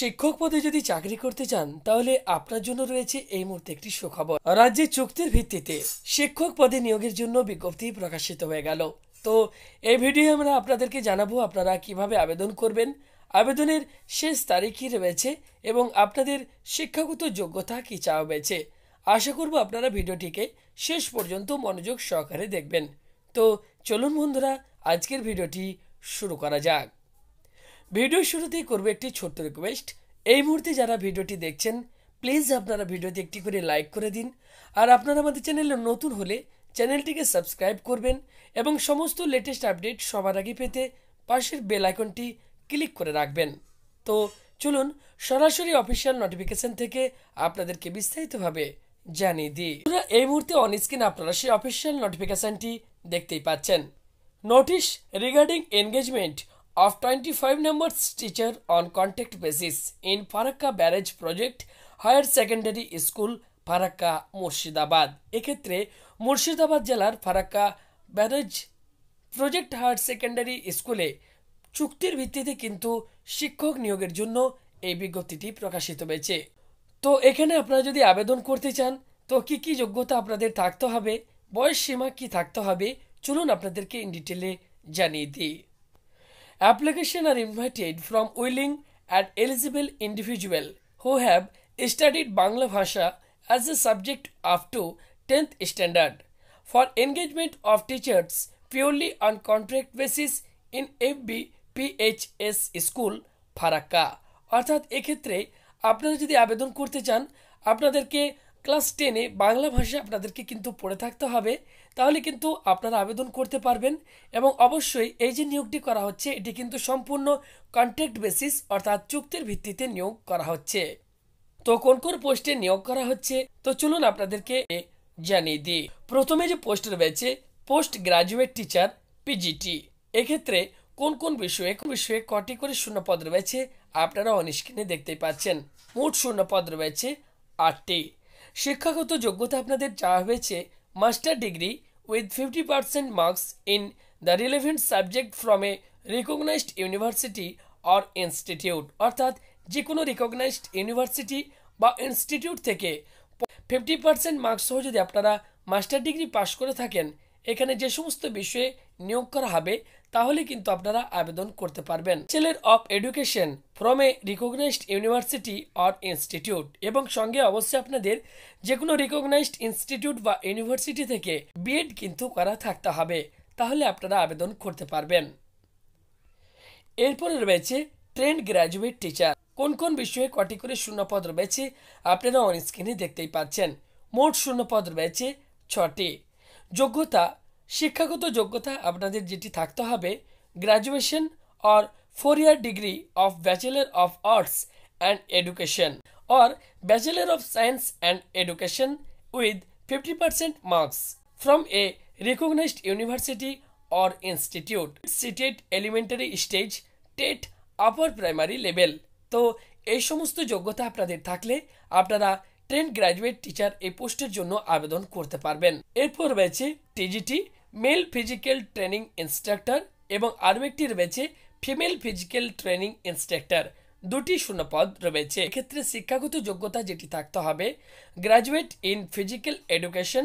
শিক্ষক পদে যদি চাকরি করতে চান তাহলে আপনার জন্য রয়েছে এই মুহূর্তে একটি সুখবর রাজ্যে চুক্তির ভিত্তিতে শিক্ষক পদে নিয়োগের জন্য বিজ্ঞপ্তি প্রকাশিত হয়ে গেল তো এই ভিডিও আমরা আপনাদেরকে জানাবো আপনারা কিভাবে আবেদন করবেন আবেদনের শেষ তারিখ রয়েছে এবং আপনাদের শিক্ষাগত যোগ্যতা কী চাওয়া হয়েছে আশা করব আপনারা ভিডিওটিকে শেষ পর্যন্ত মনোযোগ সহকারে দেখবেন তো চলুন বন্ধুরা আজকের ভিডিওটি শুরু করা যাক ভিডিও শুরুতেই করব একটি ছোট্ট রিকোয়েস্ট এই মুহূর্তে যারা ভিডিওটি দেখছেন প্লিজ আপনারা ভিডিওতে একটি করে লাইক করে দিন আর আপনারা আমাদের চ্যানেলে নতুন হলে চ্যানেলটিকে সাবস্ক্রাইব করবেন এবং সমস্ত লেটেস্ট আপডেট সবার আগে পেতে পাশের বেল আইকনটি ক্লিক করে রাখবেন তো চলুন সরাসরি অফিসিয়াল নোটিফিকেশন থেকে আপনাদেরকে বিস্তারিতভাবে জানিয়ে দিই এই মুহূর্তে অনস্ক্রিন আপনারা সেই অফিসিয়াল নোটিফিকেশানটি দেখতেই পাচ্ছেন notice regarding engagement of 25 number teacher on contract basis in Farakka Barrage Project Higher Secondary School Farakka Murshidabad এক্ষেত্রে মুর্শিদাবাদ জেলার Farakka barrage project higher secondary স্কুলে চুক্তির ভিত্তিতে কিন্তু শিক্ষক নিয়োগের জন্য এই বিজ্ঞপ্তিটি প্রকাশিত হয়েছে তো এখানে আপনারা যদি আবেদন করতে চান তো কি কি যোগ্যতা আপনাদের থাকতে হবে বয়স সীমা কি থাকতে হবে চলুন আপনাদেরকে ইন ডিটেলে জানিয়ে দিই Application are invited from willing and eligible individual who have studied Bangla Bhasha as a subject up to 10th standard for engagement of teachers purely on contract basis in FB PHS school Farakka অর্থাৎ এক্ষেত্রে আপনারা যদি আবেদন করতে চান আপনাদেরকে class টেনে বাংলা ভাষা আপনাদেরকে কিন্তু পড়ে থাকতে হবে তাহলে কিন্তু আপনারা আবেদন করতে পারবেন এবং অবশ্যই এই যে নিয়োগটি করা হচ্ছে এটি কিন্তু সম্পূর্ণ কন্ট্রাক্ট বেসিস অর্থাৎ চুক্তির ভিত্তিতে নিয়োগ করা হচ্ছে তো কোন কোন পোস্টে নিয়োগ করা হচ্ছে তো চলুন আপনাদেরকে জানিয়ে দিই প্রথমে যে পোস্ট রয়েছে পোস্ট গ্রাজুয়েট টিচার পিজিটি এক্ষেত্রে কোন কোন বিষয়ে কোন বিষয়ে কটি করে শূন্যপদ রয়েছে আপনারা অনিষ্কিনে দেখতে পাচ্ছেন মোট শূন্যপদ রয়েছে আটটি শিক্ষাগত যোগ্যতা আপনাদের চাওয়া হয়েছে master degree with fifty percent marks in the relevant subject from a recognised university or institute অর্থাৎ যে কোনো রিকগনাইজড ইউনিভার্সিটি বা ইনস্টিটিউট থেকে ফিফটি পার্সেন্ট মার্কস সহ যদি আপনারা মাস্টার ডিগ্রি পাশ করে থাকেন এখানে যে সমস্ত বিষয়ে নিয়োগ করা হবে তাহলে কিন্তু আপনারা আবেদন করতে পারবেন ছেলের of education from a recognised university or institute এবং সঙ্গে অবশ্যই আপনাদের যে কোনো রিকগনাইজড ইনস্টিটিউট বা ইউনিভার্সিটি থেকে বিএড কিন্তু করা থাকতে হবে তাহলে আপনারা আবেদন করতে পারবেন এরপরে রয়েছে ট্রেন্ড গ্র্যাজুয়েট টিচার কোন কোন বিষয়ে কটি করে শূন্যপদ রয়েছে আপনারা অন স্ক্রিনে দেখতেই পাচ্ছেন মোট শূন্যপদ রয়েছে ছটি যোগ্যতা শিক্ষাগত যোগ্যতা আপনাদের যেটি থাকতে হবে graduation or four year degree of bachelor of arts and education or bachelor of science and education with fifty percent marks from a recognized university or institute CTET elementary stage TET upper primary level তো এই সমস্ত যোগ্যতা আপনাদের থাকলে আপনারা train graduate teacher এই পোস্টের জন্য আবেদন করতে পারবেন এরপর রয়েছে TGT male physical training instructor এবং আরও একটি রয়েছে ফিমেল ফিজিক্যাল ট্রেনিং ইনস্ট্রাক্টর দুটি শূন্যপদ রয়েছে এক্ষেত্রে শিক্ষাগত যোগ্যতা যেটি থাকতে হবে graduate in physical education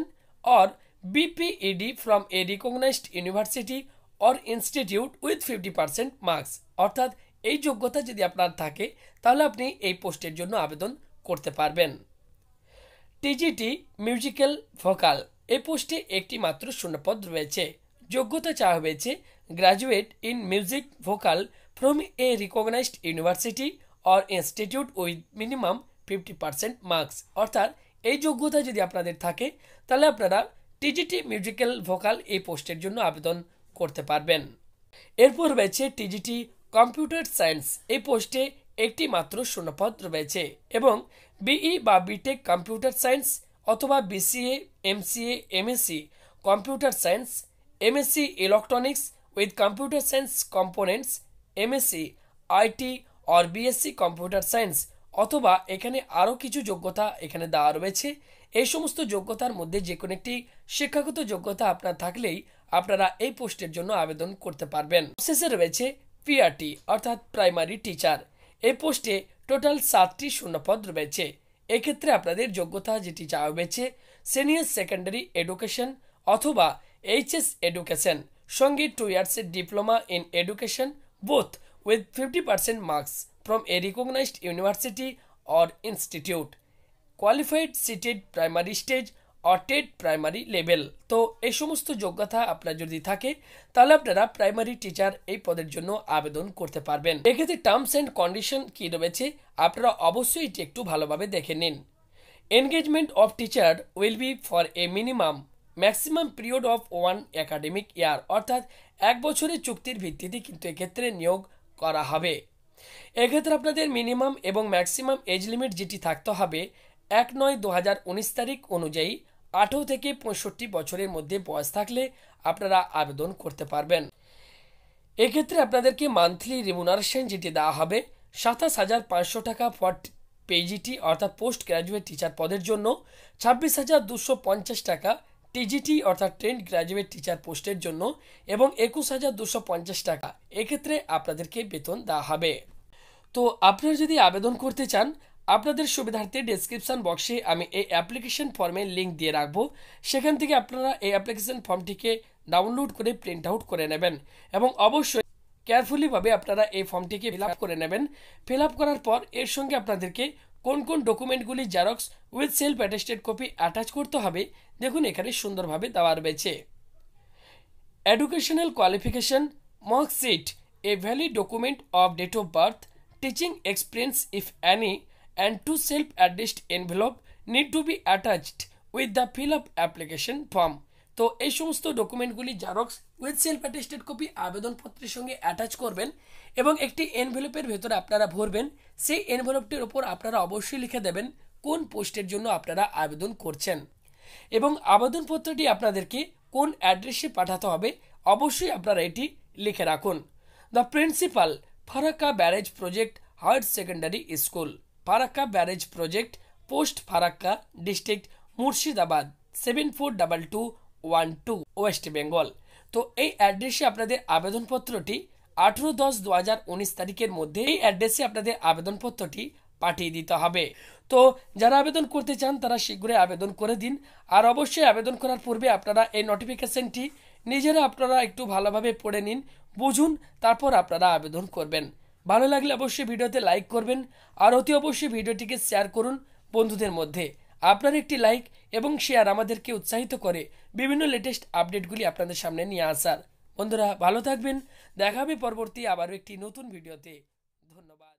or BPEd from a recognised university or institute with fifty percent marks অর্থাৎ এই যোগ্যতা যদি আপনার থাকে তাহলে আপনি এই পোস্টের জন্য আবেদন করতে পারবেন টিজিটি মিউজিক্যাল ভোকাল এই পোস্টে একটি মাত্র শূন্যপদ রয়েছে যোগ্যতা চাওয়া হয়েছে graduate in music vocal from a recognised university or institute with minimum fifty percent marks অর্থাৎ এই যোগ্যতা যদি আপনাদের থাকে তাহলে আপনারা টিজিটি মিউজিক্যাল ভোকাল এই পোস্টের জন্য আবেদন করতে পারবেন এরপর রয়েছে টিজিটি কম্পিউটার সায়েন্স এই পোস্টে একটি মাত্র শূন্যপদ রয়েছে এবং বিই বা বিটেক কম্পিউটার সায়েন্স অথবা BCA MCA MSc computer science MSc electronics with computer science components MSc IT or BSc computer science অথবা এখানে আরও কিছু যোগ্যতা এখানে দেওয়া রয়েছে এই সমস্ত যোগ্যতার মধ্যে যে কোনো একটি শিক্ষাগত যোগ্যতা আপনার থাকলেই আপনারা এই পোস্টের জন্য আবেদন করতে পারবেন শেষে রয়েছে পিআরটি অর্থাৎ প্রাইমারি টিচার এই পোস্টে টোটাল সাতটি শূন্যপদ রয়েছে এক্ষেত্রে আপনাদের যোগ্যতা যেটি চাওয়া হয়েছে সিনিয়র সেকেন্ডারি এডুকেশন অথবা এইচএস এডুকেশন সঙ্গে টু ইয়ার্সের diploma in education both with fifty percent marks from a recognised university or institute qualified CTET primary stage or TET primary level তো এই সমস্ত যোগ্যতা আপনার যদি থাকে তাহলে আপনারা প্রাইমারি টিচার এই পদের জন্য আবেদন করতে পারবেন এক্ষেত্রে টার্মস অ্যান্ড কন্ডিশন কী রয়েছে আপনারা অবশ্যই এটি একটু ভালোভাবে দেখে নিন engagement of teacher will be for a minimum maximum period of one academic year অর্থাৎ এক বছরের চুক্তির ভিত্তিতে কিন্তু এক্ষেত্রে নিয়োগ করা হবে এক্ষেত্রে আপনাদের মিনিমাম এবং ম্যাক্সিমাম এজ লিমিট যেটি থাকতে হবে এক নয় দু তারিখ অনুযায়ী আঠেরো থেকে পঁয়ষট্টি বছরের মধ্যে বয়স থাকলে আপনারা আবেদন করতে পারবেন এক্ষেত্রে আপনাদেরকে মান্থলি রেমুনারেশন যেটি দেওয়া হবে সাতাশ হাজার পাঁচশো টাকা ফর পেজিটি অর্থাৎ পোস্ট গ্র্যাজুয়েট টিচার পদের জন্য ছাব্বিশ হাজার দুশো পঞ্চাশ টাকা টিজিটি অর্থাৎ ট্রেন্ড গ্র্যাজুয়েট টিচার পোস্টের জন্য এবং একুশ হাজার দুশো পঞ্চাশ টাকা এক্ষেত্রে আপনাদেরকে বেতন দেওয়া হবে তো আপনারা যদি আবেদন করতে চান আপনাদের সুবিধার্থে ডেসক্রিপশান বক্সে আমি এই অ্যাপ্লিকেশন ফর্মে লিঙ্ক দিয়ে রাখব সেখান থেকে আপনারা এই অ্যাপ্লিকেশন ফর্মটিকে ডাউনলোড করে প্রিন্ট আউট করে নেবেন এবং অবশ্যই কেয়ারফুলিভাবে আপনারা এই ফর্মটিকে ফিল করে নেবেন ফিল করার পর এর সঙ্গে আপনাদেরকে কোন কোন ডকুমেন্টগুলি xerox with self attested copy attach করতে হবে দেখুন এখানে সুন্দরভাবে দেওয়া রয়েছে educational qualification marksheet a valid document of date of birth teaching experience if any and two self-addressed envelope need to be attached with the fill up application form তো এই সমস্ত ডকুমেন্টগুলি xerox with self attested copy আবেদনপত্রের সঙ্গে attach করবেন এবং একটি এনভেলপের ভেতরে আপনারা ভরবেন সেই এনভেলপটির ওপর আপনারা অবশ্যই লিখে দেবেন কোন পোস্টের জন্য আপনারা আবেদন করছেন এবং আবেদনপত্রটি আপনাদেরকে কোন অ্যাড্রেসে পাঠাতে হবে অবশ্যই আপনারা এটি লিখে রাখুন the principal Farakka barrage project higher secondary school Farakka barrage project post Farakka district Murshidabad seven four double two one two West Bengal তো এই অ্যাড্রেসে আপনাদের আবেদনপত্রটি আঠেরো দশ দু হাজার উনিশ তারিখের মধ্যে এই অ্যাড্রেসে আপনাদের আবেদনপত্রটি পাঠিয়ে দিতে হবে তো যারা আবেদন করতে চান তারা শীঘ্রই আবেদন করে দিন আর অবশ্যই আবেদন করার পূর্বে আপনারা এই নোটিফিকেশনটি নিজেরা আপনারা একটু ভালোভাবে পড়ে নিন বুঝুন তারপর আপনারা আবেদন করবেন ভালো লাগলে অবশ্যই ভিডিওতে লাইক করবেন আর অতি অবশ্যই ভিডিওটিকে শেয়ার করুন বন্ধুদের মধ্যে আপনার একটি লাইক এবং শেয়ার আমাদেরকে উৎসাহিত করে বিভিন্ন লেটেস্ট আপডেটগুলি আপনাদের সামনে নিয়ে আসার বন্ধুরা ভালো থাকবেন দেখা হবে পরবর্তী আবারও একটি নতুন ভিডিওতে ধন্যবাদ